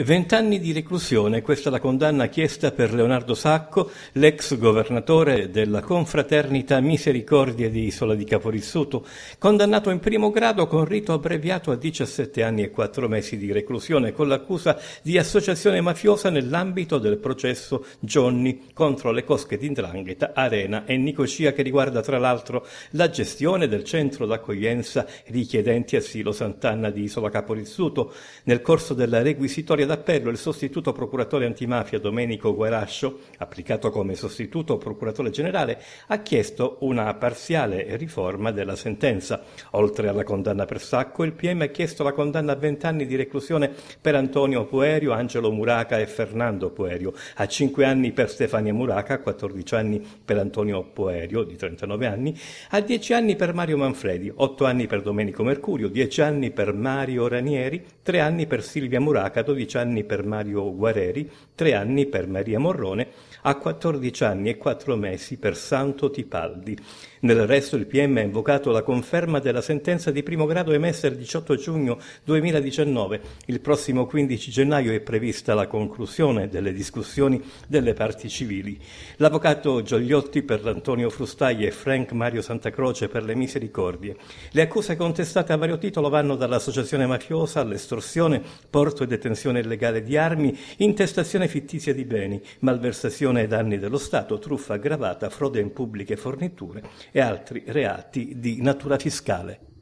Vent'anni di reclusione, questa è la condanna chiesta per Leonardo Sacco, l'ex governatore della confraternita Misericordia di Isola di Caporissuto, condannato in primo grado con rito abbreviato a 17 anni e 4 mesi di reclusione con l'accusa di associazione mafiosa nell'ambito del processo Johnny contro le cosche di Ndrangheta, Arena e Nicosia che riguarda tra l'altro la gestione del centro d'accoglienza richiedenti asilo Sant'Anna di Isola Caporissuto. Nel corso della requisitoria d'appello il sostituto procuratore antimafia Domenico Guerascio, applicato come sostituto procuratore generale, ha chiesto una parziale riforma della sentenza. Oltre alla condanna per sacco, il PM ha chiesto la condanna a 20 anni di reclusione per Antonio Puerio, Angelo Muraca e Fernando Puerio, a 5 anni per Stefania Muraca, a 14 anni per Antonio Puerio, di 39 anni, a 10 anni per Mario Manfredi, 8 anni per Domenico Mercurio, 10 anni per Mario Ranieri, 3 anni per Silvia Muraca, 12 anni anni per Mario Guareri, 3 anni per Maria Morrone, a 14 anni e 4 mesi per Santo Tipaldi. Nel resto il PM ha invocato la conferma della sentenza di primo grado emessa il 18 giugno 2019. Il prossimo 15 gennaio è prevista la conclusione delle discussioni delle parti civili. L'avvocato Giogliotti per Antonio Frustai e Frank Mario Santacroce per le misericordie. Le accuse contestate a vario titolo vanno dall'associazione mafiosa all'estorsione, porto e detenzione illegale di armi, intestazione fittizia di beni, malversazione ai danni dello Stato, truffa aggravata, frode in pubbliche forniture e altri reati di natura fiscale.